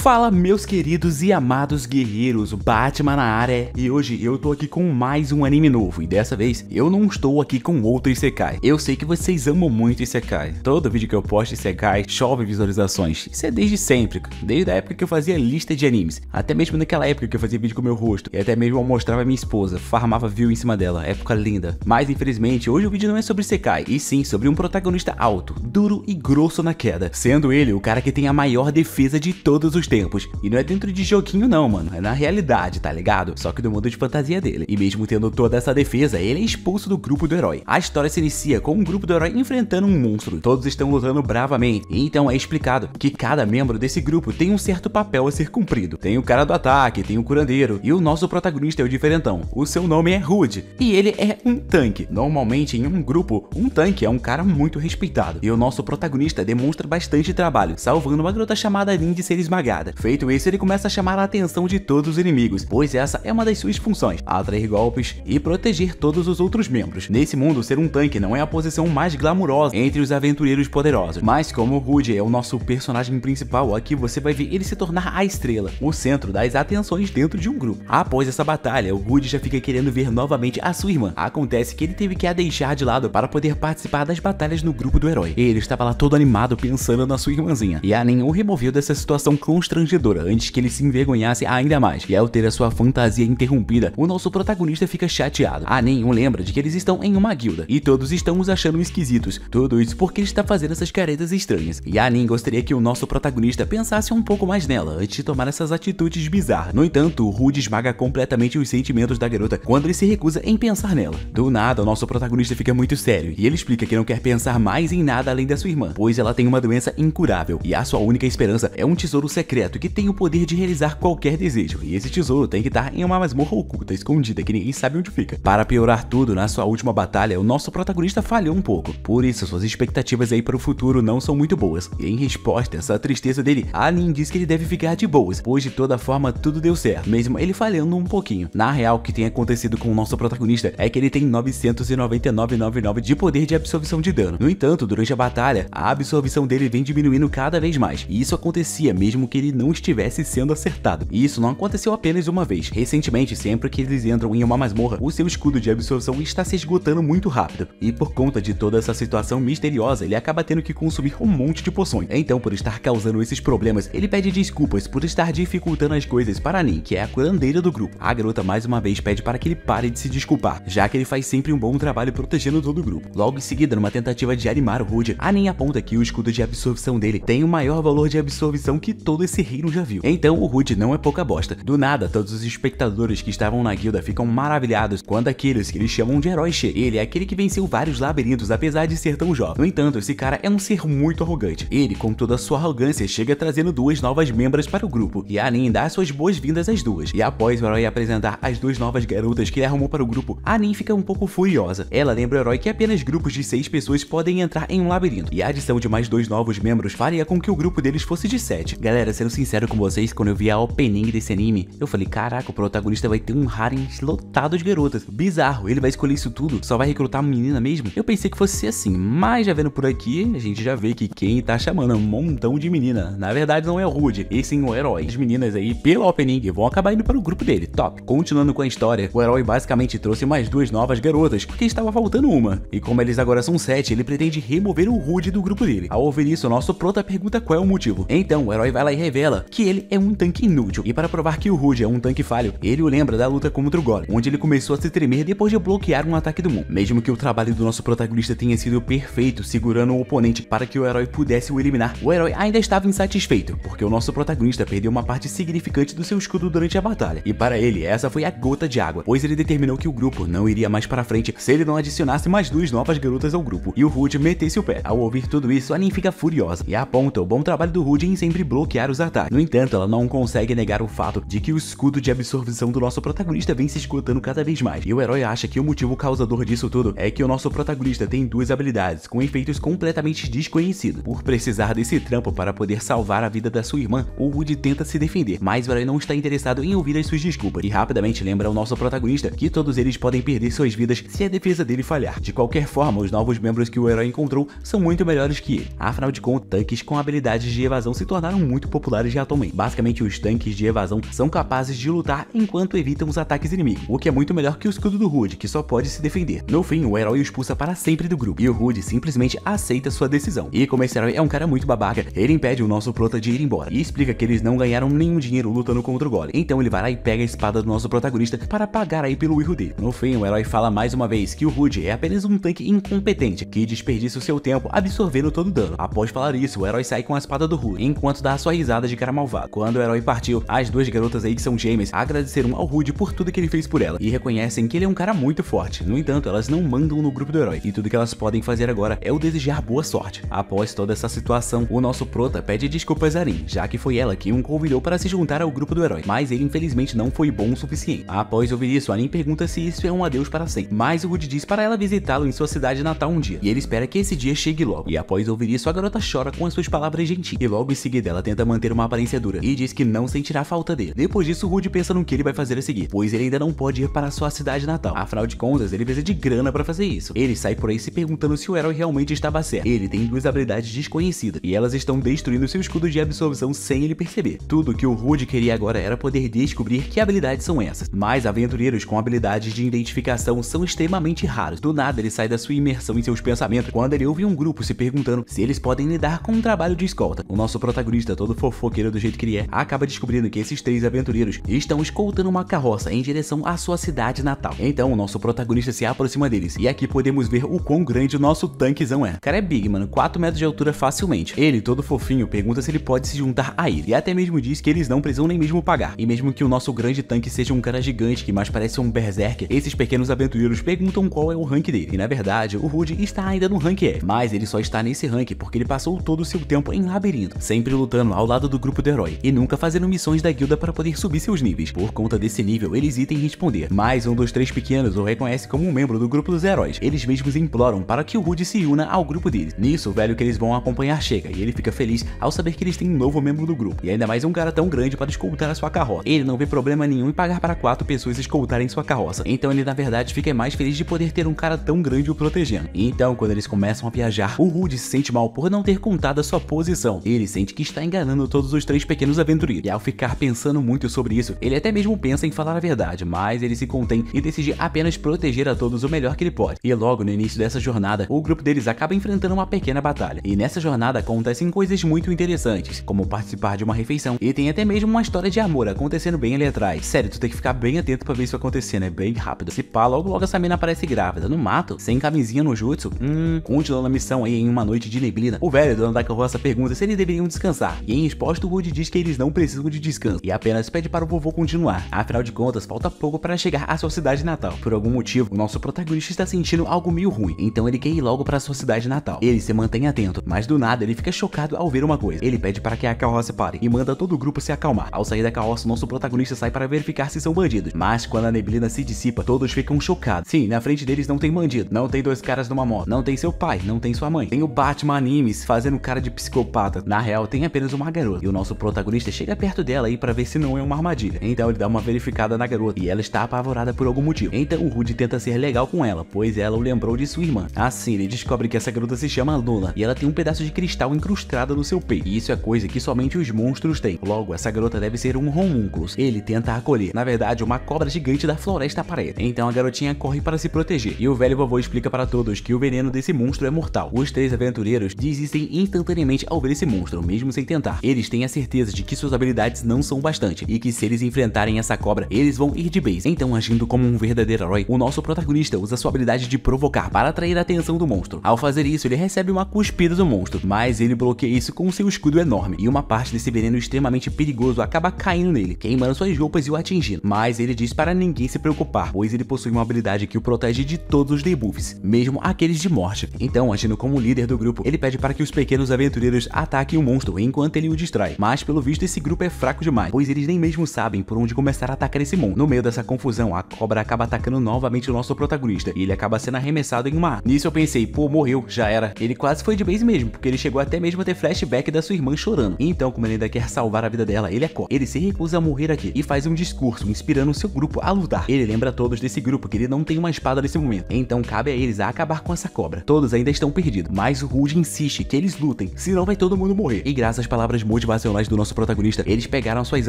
Fala meus queridos e amados guerreiros, Batman na área e hoje eu tô aqui com mais um anime novo e dessa vez eu não estou aqui com outro Isekai. Eu sei que vocês amam muito Isekai, todo vídeo que eu posto Isekai chove visualizações, isso é desde sempre, desde a época que eu fazia lista de animes, até mesmo naquela época que eu fazia vídeo com meu rosto e até mesmo eu mostrava a minha esposa, farmava view em cima dela, época linda. Mas infelizmente hoje o vídeo não é sobre Isekai e sim sobre um protagonista alto, duro e grosso na queda, sendo ele o cara que tem a maior defesa de todos os tempos. E não é dentro de joguinho não, mano. É na realidade, tá ligado? Só que do mundo de fantasia dele. E mesmo tendo toda essa defesa, ele é expulso do grupo do herói. A história se inicia com um grupo do herói enfrentando um monstro. Todos estão lutando bravamente. E então é explicado que cada membro desse grupo tem um certo papel a ser cumprido. Tem o cara do ataque, tem o curandeiro. E o nosso protagonista é o diferentão. O seu nome é Rude. E ele é um tanque. Normalmente em um grupo, um tanque é um cara muito respeitado. E o nosso protagonista demonstra bastante trabalho, salvando uma garota chamada de ser esmagada. Feito isso, ele começa a chamar a atenção de todos os inimigos, pois essa é uma das suas funções, atrair golpes e proteger todos os outros membros. Nesse mundo, ser um tanque não é a posição mais glamurosa entre os aventureiros poderosos, mas como o Rude é o nosso personagem principal, aqui você vai ver ele se tornar a estrela, o centro das atenções dentro de um grupo. Após essa batalha, o Rude já fica querendo ver novamente a sua irmã. Acontece que ele teve que a deixar de lado para poder participar das batalhas no grupo do herói. Ele estava lá todo animado pensando na sua irmãzinha, e a nenhum removeu dessa situação constrangedora constrangedora antes que ele se envergonhasse ainda mais. E ao é ter a sua fantasia interrompida, o nosso protagonista fica chateado. Ah, nenhum lembra de que eles estão em uma guilda e todos estão os achando esquisitos. Tudo isso porque ele está fazendo essas caretas estranhas. E a Nin gostaria que o nosso protagonista pensasse um pouco mais nela antes de tomar essas atitudes bizarras. No entanto, o Rude esmaga completamente os sentimentos da garota quando ele se recusa em pensar nela. Do nada, o nosso protagonista fica muito sério e ele explica que não quer pensar mais em nada além da sua irmã, pois ela tem uma doença incurável e a sua única esperança é um tesouro secreto secreto que tem o poder de realizar qualquer desejo, e esse tesouro tem que estar em uma masmorra oculta, escondida, que ninguém sabe onde fica. Para piorar tudo, na sua última batalha, o nosso protagonista falhou um pouco, por isso suas expectativas aí para o futuro não são muito boas, e em resposta a essa tristeza dele, Alin diz que ele deve ficar de boas, pois de toda forma tudo deu certo, mesmo ele falhando um pouquinho. Na real, o que tem acontecido com o nosso protagonista é que ele tem 999,99 de poder de absorção de dano. No entanto, durante a batalha, a absorção dele vem diminuindo cada vez mais, e isso acontecia mesmo que ele ele não estivesse sendo acertado. E isso não aconteceu apenas uma vez. Recentemente, sempre que eles entram em uma masmorra, o seu escudo de absorção está se esgotando muito rápido. E por conta de toda essa situação misteriosa, ele acaba tendo que consumir um monte de poções. Então, por estar causando esses problemas, ele pede desculpas por estar dificultando as coisas para Nin, que é a curandeira do grupo. A garota mais uma vez pede para que ele pare de se desculpar, já que ele faz sempre um bom trabalho protegendo todo o grupo. Logo em seguida, numa tentativa de animar o Rude, a Nin aponta que o escudo de absorção dele tem o maior valor de absorção que todo esse esse reino já viu. Então o Rude não é pouca bosta. Do nada, todos os espectadores que estavam na guilda ficam maravilhados quando aqueles que eles chamam de herói chega. Ele é aquele que venceu vários labirintos apesar de ser tão jovem. No entanto, esse cara é um ser muito arrogante. Ele, com toda a sua arrogância, chega trazendo duas novas membros para o grupo. E a Nin dá suas boas-vindas às duas. E após o herói apresentar as duas novas garotas que ele arrumou para o grupo, a fica um pouco furiosa. Ela lembra o herói que apenas grupos de seis pessoas podem entrar em um labirinto. E a adição de mais dois novos membros faria com que o grupo deles fosse de sete. Galera, sendo sendo sincero com vocês, quando eu vi a opening desse anime, eu falei, caraca, o protagonista vai ter um harem lotado de garotas. Bizarro, ele vai escolher isso tudo? Só vai recrutar menina mesmo? Eu pensei que fosse assim, mas já vendo por aqui, a gente já vê que quem tá chamando é um montão de menina. Na verdade não é o Rude, e sim o herói. As meninas aí, pelo opening, vão acabar indo para o grupo dele, top. Continuando com a história, o herói basicamente trouxe mais duas novas garotas, porque estava faltando uma. E como eles agora são sete, ele pretende remover o Rude do grupo dele. Ao ouvir isso, o nosso prota pergunta qual é o motivo. Então, o herói vai lá e revela que ele é um tanque inútil. E para provar que o Rude é um tanque falho, ele o lembra da luta contra o Golem, onde ele começou a se tremer depois de bloquear um ataque do Moon. Mesmo que o trabalho do nosso protagonista tenha sido perfeito, segurando o oponente para que o herói pudesse o eliminar, o herói ainda estava insatisfeito, porque o nosso protagonista perdeu uma parte significante do seu escudo durante a batalha. E para ele, essa foi a gota de água, pois ele determinou que o grupo não iria mais para frente se ele não adicionasse mais duas novas garotas ao grupo, e o Rude metesse o pé. Ao ouvir tudo isso, a Nin fica furiosa e aponta o bom trabalho do Rude em sempre bloquear os os ataques. No entanto, ela não consegue negar o fato de que o escudo de absorção do nosso protagonista vem se esgotando cada vez mais, e o herói acha que o motivo causador disso tudo é que o nosso protagonista tem duas habilidades com efeitos completamente desconhecidos. Por precisar desse trampo para poder salvar a vida da sua irmã, o Woody tenta se defender, mas o herói não está interessado em ouvir as suas desculpas, e rapidamente lembra ao nosso protagonista que todos eles podem perder suas vidas se a defesa dele falhar. De qualquer forma, os novos membros que o herói encontrou são muito melhores que ele. Afinal de contas, tanques com habilidades de evasão se tornaram muito populares populares de Atom Man. Basicamente, os tanques de evasão são capazes de lutar enquanto evitam os ataques inimigos, o que é muito melhor que o escudo do Hood, que só pode se defender. No fim, o herói o expulsa para sempre do grupo, e o Hood simplesmente aceita sua decisão. E como esse herói é um cara muito babaca, ele impede o nosso prota de ir embora, e explica que eles não ganharam nenhum dinheiro lutando contra o Golem. Então ele vai lá e pega a espada do nosso protagonista para pagar aí pelo erro dele. No fim, o herói fala mais uma vez que o Hood é apenas um tanque incompetente, que desperdiça o seu tempo absorvendo todo o dano. Após falar isso, o herói sai com a espada do Hood, enquanto dá sua risada acusada de cara malvada. Quando o herói partiu, as duas garotas aí que são gêmeas agradeceram ao Rude por tudo que ele fez por ela e reconhecem que ele é um cara muito forte. No entanto, elas não mandam no grupo do herói e tudo que elas podem fazer agora é o desejar boa sorte. Após toda essa situação, o nosso prota pede desculpas a Rin, já que foi ela quem o convidou para se juntar ao grupo do herói, mas ele infelizmente não foi bom o suficiente. Após ouvir isso, a Rin pergunta se isso é um adeus para sempre, mas o Rude diz para ela visitá-lo em sua cidade natal um dia, e ele espera que esse dia chegue logo. E após ouvir isso, a garota chora com as suas palavras gentis, e logo em seguida ela tenta manter uma aparência dura e diz que não sentirá falta dele. Depois disso, Rude pensa no que ele vai fazer a seguir, pois ele ainda não pode ir para sua cidade natal. Afinal de contas, ele precisa de grana para fazer isso. Ele sai por aí se perguntando se o herói realmente estava certo. Ele tem duas habilidades desconhecidas e elas estão destruindo seu escudo de absorção sem ele perceber. Tudo que o Rude queria agora era poder descobrir que habilidades são essas, mas aventureiros com habilidades de identificação são extremamente raros. Do nada, ele sai da sua imersão em seus pensamentos quando ele ouve um grupo se perguntando se eles podem lidar com um trabalho de escolta. O nosso protagonista, todo fofo fofoqueiro do jeito que ele é, acaba descobrindo que esses três aventureiros estão escoltando uma carroça em direção à sua cidade natal. Então, o nosso protagonista se aproxima deles, e aqui podemos ver o quão grande o nosso tanquezão é. O cara é big, mano, 4 metros de altura facilmente. Ele, todo fofinho, pergunta se ele pode se juntar a ele, e até mesmo diz que eles não precisam nem mesmo pagar. E mesmo que o nosso grande tanque seja um cara gigante que mais parece um berserker, esses pequenos aventureiros perguntam qual é o rank dele. E na verdade, o Rude está ainda no rank E, mas ele só está nesse rank porque ele passou todo o seu tempo em labirinto, sempre lutando ao lado lado do grupo do herói, e nunca fazendo missões da guilda para poder subir seus níveis. Por conta desse nível, eles item responder, mas um dos três pequenos o reconhece como um membro do grupo dos heróis. Eles mesmos imploram para que o Rude se una ao grupo deles. Nisso, o velho que eles vão acompanhar chega, e ele fica feliz ao saber que eles têm um novo membro do grupo, e ainda mais um cara tão grande para escoltar a sua carroça. Ele não vê problema nenhum em pagar para quatro pessoas escoltarem sua carroça, então ele na verdade fica mais feliz de poder ter um cara tão grande o protegendo. Então, quando eles começam a viajar, o Rude se sente mal por não ter contado a sua posição. Ele sente que está enganando todo todos os três pequenos aventureiros. E ao ficar pensando muito sobre isso, ele até mesmo pensa em falar a verdade, mas ele se contém e decide apenas proteger a todos o melhor que ele pode. E logo no início dessa jornada, o grupo deles acaba enfrentando uma pequena batalha. E nessa jornada acontecem coisas muito interessantes, como participar de uma refeição e tem até mesmo uma história de amor acontecendo bem ali atrás. Sério, tu tem que ficar bem atento pra ver isso acontecendo, é bem rápido. Se pá, logo logo essa mina aparece grávida, no mato, sem camisinha no jutsu, hum, continuando a missão aí em uma noite de neblina. O velho dono da carroça pergunta se eles deveriam descansar. E em resposta propósito, Woody diz que eles não precisam de descanso e apenas pede para o vovô continuar. Afinal de contas, falta pouco para chegar à sua cidade natal. Por algum motivo, o nosso protagonista está sentindo algo meio ruim, então ele quer ir logo para sua cidade natal. Ele se mantém atento, mas do nada ele fica chocado ao ver uma coisa. Ele pede para que a carroça pare e manda todo o grupo se acalmar. Ao sair da carroça, nosso protagonista sai para verificar se são bandidos, mas quando a neblina se dissipa, todos ficam chocados. Sim, na frente deles não tem bandido, não tem dois caras numa moto, não tem seu pai, não tem sua mãe, tem o Batman Animes fazendo cara de psicopata. Na real, tem apenas uma garota garota. E o nosso protagonista chega perto dela aí pra ver se não é uma armadilha. Então ele dá uma verificada na garota e ela está apavorada por algum motivo. Então o Rude tenta ser legal com ela, pois ela o lembrou de sua irmã. Assim, ele descobre que essa garota se chama Luna e ela tem um pedaço de cristal incrustado no seu peito. E isso é coisa que somente os monstros têm. Logo, essa garota deve ser um homunculus. Ele tenta acolher. Na verdade, uma cobra gigante da floresta aparece. Então a garotinha corre para se proteger. E o velho vovô explica para todos que o veneno desse monstro é mortal. Os três aventureiros desistem instantaneamente ao ver esse monstro, mesmo sem tentar eles têm a certeza de que suas habilidades não são bastante e que se eles enfrentarem essa cobra, eles vão ir de base. Então, agindo como um verdadeiro herói, o nosso protagonista usa sua habilidade de provocar para atrair a atenção do monstro. Ao fazer isso, ele recebe uma cuspida do monstro, mas ele bloqueia isso com seu escudo enorme e uma parte desse veneno extremamente perigoso acaba caindo nele, queimando suas roupas e o atingindo. Mas ele diz para ninguém se preocupar, pois ele possui uma habilidade que o protege de todos os debuffs, mesmo aqueles de morte. Então, agindo como líder do grupo, ele pede para que os pequenos aventureiros ataquem o monstro enquanto ele o distrai. Mas, pelo visto, esse grupo é fraco demais, pois eles nem mesmo sabem por onde começar a atacar esse monstro. No meio dessa confusão, a cobra acaba atacando novamente o nosso protagonista, e ele acaba sendo arremessado em uma ar. Nisso eu pensei, pô, morreu, já era. Ele quase foi de base mesmo, porque ele chegou até mesmo a ter flashback da sua irmã chorando. Então, como ele ainda quer salvar a vida dela, ele é Ele se recusa a morrer aqui, e faz um discurso inspirando seu grupo a lutar. Ele lembra a todos desse grupo que ele não tem uma espada nesse momento, então cabe a eles a acabar com essa cobra. Todos ainda estão perdidos, mas o Ruge insiste que eles lutem, senão vai todo mundo morrer. E graças às palavras muito motivacionais do nosso protagonista, eles pegaram suas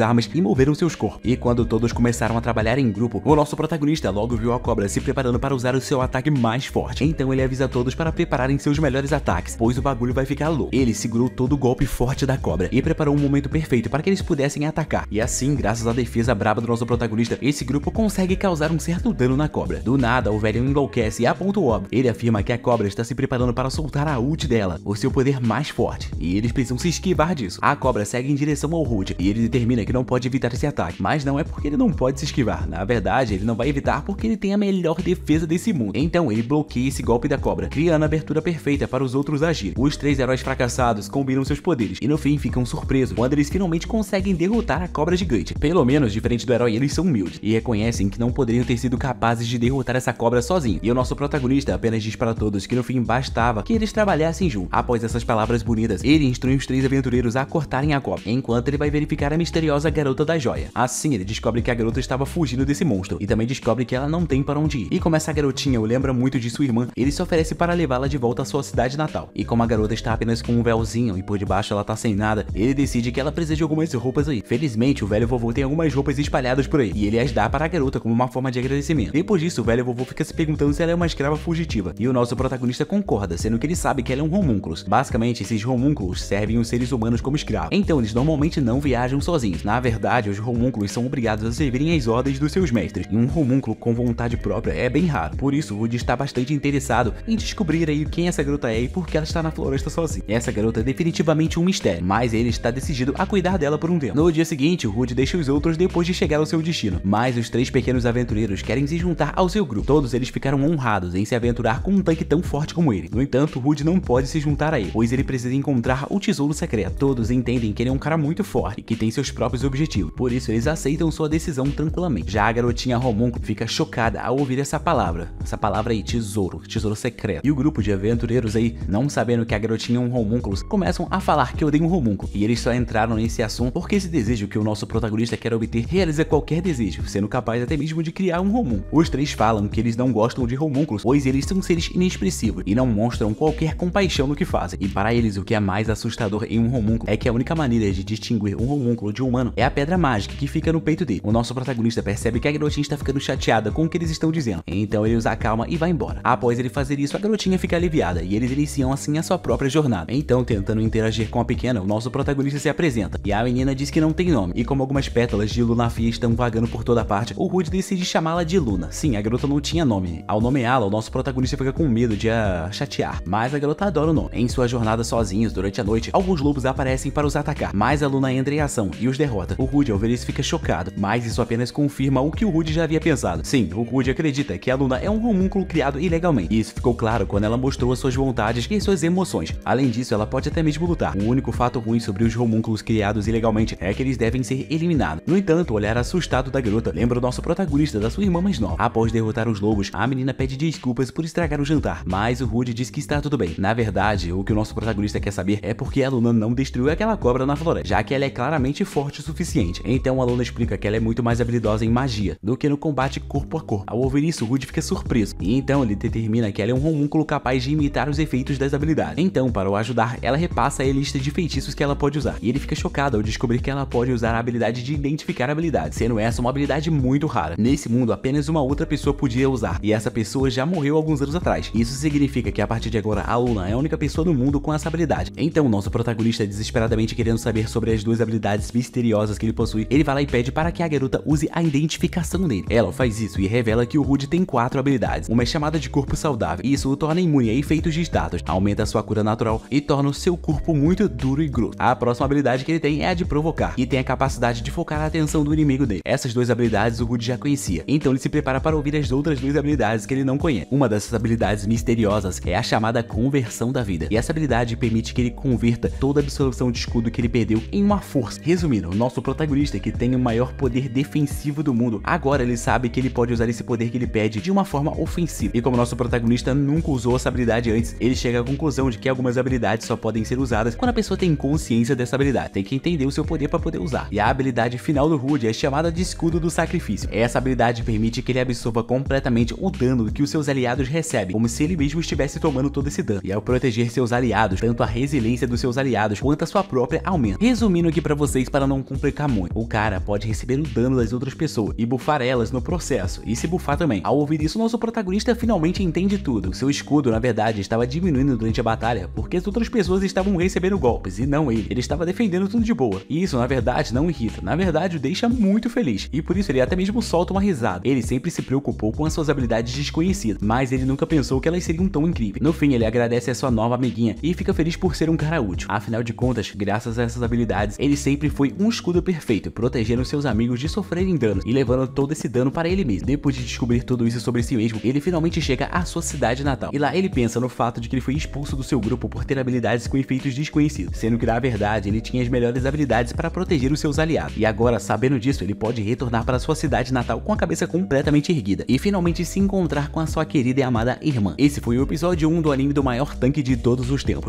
armas e moveram seus corpos. E quando todos começaram a trabalhar em grupo, o nosso protagonista logo viu a cobra se preparando para usar o seu ataque mais forte. Então ele avisa todos para prepararem seus melhores ataques, pois o bagulho vai ficar louco. Ele segurou todo o golpe forte da cobra e preparou um momento perfeito para que eles pudessem atacar. E assim, graças à defesa braba do nosso protagonista, esse grupo consegue causar um certo dano na cobra. Do nada, o velho enlouquece e aponta o Ob. Ele afirma que a cobra está se preparando para soltar a ult dela, o seu poder mais forte, e eles precisam se esquivar disso. A cobra segue em direção ao Hood e ele determina que não pode evitar esse ataque, mas não é porque ele não pode se esquivar, na verdade ele não vai evitar porque ele tem a melhor defesa desse mundo. Então ele bloqueia esse golpe da cobra, criando a abertura perfeita para os outros agirem. Os três heróis fracassados combinam seus poderes e no fim ficam surpresos quando eles finalmente conseguem derrotar a cobra gigante. Pelo menos, diferente do herói, eles são humildes e reconhecem que não poderiam ter sido capazes de derrotar essa cobra sozinho. E o nosso protagonista apenas diz para todos que no fim bastava que eles trabalhassem juntos. Após essas palavras bonitas, ele instrui os três aventureiros a cortar a enquanto ele vai verificar a misteriosa garota da joia. Assim, ele descobre que a garota estava fugindo desse monstro, e também descobre que ela não tem para onde ir. E como essa garotinha o lembra muito de sua irmã, ele se oferece para levá-la de volta à sua cidade natal. E como a garota está apenas com um véuzinho e por debaixo ela tá sem nada, ele decide que ela precisa de algumas roupas aí. Felizmente, o velho vovô tem algumas roupas espalhadas por aí, e ele as dá para a garota como uma forma de agradecimento. Depois disso, o velho vovô fica se perguntando se ela é uma escrava fugitiva, e o nosso protagonista concorda, sendo que ele sabe que ela é um homúnculos. Basicamente, esses homúnculos servem os seres humanos como escravos então eles normalmente não viajam sozinhos. Na verdade, os homúnculos são obrigados a servirem as ordens dos seus mestres. E um homúnculo com vontade própria é bem raro. Por isso, Woody está bastante interessado em descobrir aí quem essa garota é e por que ela está na floresta sozinha. Essa garota é definitivamente um mistério, mas ele está decidido a cuidar dela por um tempo. No dia seguinte, Woody deixa os outros depois de chegar ao seu destino. Mas os três pequenos aventureiros querem se juntar ao seu grupo. Todos eles ficaram honrados em se aventurar com um tanque tão forte como ele. No entanto, Woody não pode se juntar a ele, pois ele precisa encontrar o tesouro secreto. Todos entendem entendem que ele é um cara muito forte, que tem seus próprios objetivos, por isso eles aceitam sua decisão tranquilamente. Já a garotinha Romúnculo fica chocada ao ouvir essa palavra, essa palavra aí, tesouro, tesouro secreto. E o grupo de aventureiros aí, não sabendo que a garotinha é um homúnculo, começam a falar que odeiam um homúnculo, e eles só entraram nesse assunto porque esse desejo que o nosso protagonista quer obter realiza qualquer desejo, sendo capaz até mesmo de criar um homúnculo. Os três falam que eles não gostam de homúnculos, pois eles são seres inexpressivos e não mostram qualquer compaixão no que fazem. E para eles o que é mais assustador em um homúnculo é que a única maneira de distinguir um homúnculo de um humano é a pedra mágica que fica no peito dele. O nosso protagonista percebe que a garotinha está ficando chateada com o que eles estão dizendo, então ele os acalma e vai embora. Após ele fazer isso, a garotinha fica aliviada e eles iniciam assim a sua própria jornada. Então, tentando interagir com a pequena, o nosso protagonista se apresenta e a menina diz que não tem nome. E como algumas pétalas de Lunafia estão vagando por toda parte, o Rude decide chamá-la de Luna. Sim, a garota não tinha nome. Ao nomeá-la, o nosso protagonista fica com medo de a chatear, mas a garota adora o nome. Em sua jornada sozinhos durante a noite, alguns lobos aparecem para para os atacar, mas a Luna entra em ação e os derrota. O Rude ao ver isso fica chocado, mas isso apenas confirma o que o Rude já havia pensado. Sim, o Rude acredita que a Luna é um homúnculo criado ilegalmente, e isso ficou claro quando ela mostrou as suas vontades e suas emoções. Além disso, ela pode até mesmo lutar. O único fato ruim sobre os homúnculos criados ilegalmente é que eles devem ser eliminados. No entanto, o olhar assustado da garota lembra o nosso protagonista da sua irmã mais nova. Após derrotar os lobos, a menina pede desculpas por estragar o jantar, mas o Rude diz que está tudo bem. Na verdade, o que o nosso protagonista quer saber é porque a Luna não destruiu aquela aquela cobra na floresta, já que ela é claramente forte o suficiente. Então a Luna explica que ela é muito mais habilidosa em magia do que no combate corpo a corpo. Ao ouvir isso, Rude fica surpreso, e então ele determina que ela é um homúnculo capaz de imitar os efeitos das habilidades. Então, para o ajudar, ela repassa a lista de feitiços que ela pode usar, e ele fica chocado ao descobrir que ela pode usar a habilidade de identificar habilidades, sendo essa uma habilidade muito rara. Nesse mundo, apenas uma outra pessoa podia usar, e essa pessoa já morreu alguns anos atrás. Isso significa que a partir de agora, a Luna é a única pessoa no mundo com essa habilidade. Então, nosso protagonista desesperadamente querendo saber sobre as duas habilidades misteriosas que ele possui, ele vai lá e pede para que a garota use a identificação dele. Ela faz isso e revela que o Rude tem quatro habilidades. Uma é chamada de corpo saudável, e isso o torna imune a efeitos de status, aumenta sua cura natural e torna o seu corpo muito duro e grosso. A próxima habilidade que ele tem é a de provocar, e tem a capacidade de focar a atenção do inimigo dele. Essas duas habilidades o Rude já conhecia, então ele se prepara para ouvir as outras duas habilidades que ele não conhece. Uma dessas habilidades misteriosas é a chamada conversão da vida, e essa habilidade permite que ele converta toda a absorção de escudo que ele perdeu em uma força. Resumindo, o nosso protagonista, é que tem o maior poder defensivo do mundo, agora ele sabe que ele pode usar esse poder que ele pede de uma forma ofensiva. E como nosso protagonista nunca usou essa habilidade antes, ele chega à conclusão de que algumas habilidades só podem ser usadas quando a pessoa tem consciência dessa habilidade, tem que entender o seu poder para poder usar. E a habilidade final do Rude é chamada de Escudo do Sacrifício. Essa habilidade permite que ele absorva completamente o dano que os seus aliados recebem, como se ele mesmo estivesse tomando todo esse dano. E ao proteger seus aliados, tanto a resiliência dos seus aliados quanto a sua própria própria aumenta. Resumindo aqui para vocês para não complicar muito, o cara pode receber o dano das outras pessoas e bufar elas no processo, e se bufar também. Ao ouvir isso, nosso protagonista finalmente entende tudo. Seu escudo, na verdade, estava diminuindo durante a batalha, porque as outras pessoas estavam recebendo golpes, e não ele. Ele estava defendendo tudo de boa. E isso, na verdade, não irrita. Na verdade, o deixa muito feliz, e por isso ele até mesmo solta uma risada. Ele sempre se preocupou com as suas habilidades desconhecidas, mas ele nunca pensou que elas seriam tão incríveis. No fim, ele agradece a sua nova amiguinha e fica feliz por ser um cara útil. Afinal de contas, graças a essas habilidades, ele sempre foi um escudo perfeito, protegendo seus amigos de sofrerem danos e levando todo esse dano para ele mesmo. Depois de descobrir tudo isso sobre si mesmo, ele finalmente chega à sua cidade natal. E lá ele pensa no fato de que ele foi expulso do seu grupo por ter habilidades com efeitos desconhecidos, sendo que na verdade ele tinha as melhores habilidades para proteger os seus aliados. E agora, sabendo disso, ele pode retornar para sua cidade natal com a cabeça completamente erguida e finalmente se encontrar com a sua querida e amada irmã. Esse foi o episódio 1 do anime do maior tanque de todos os tempos.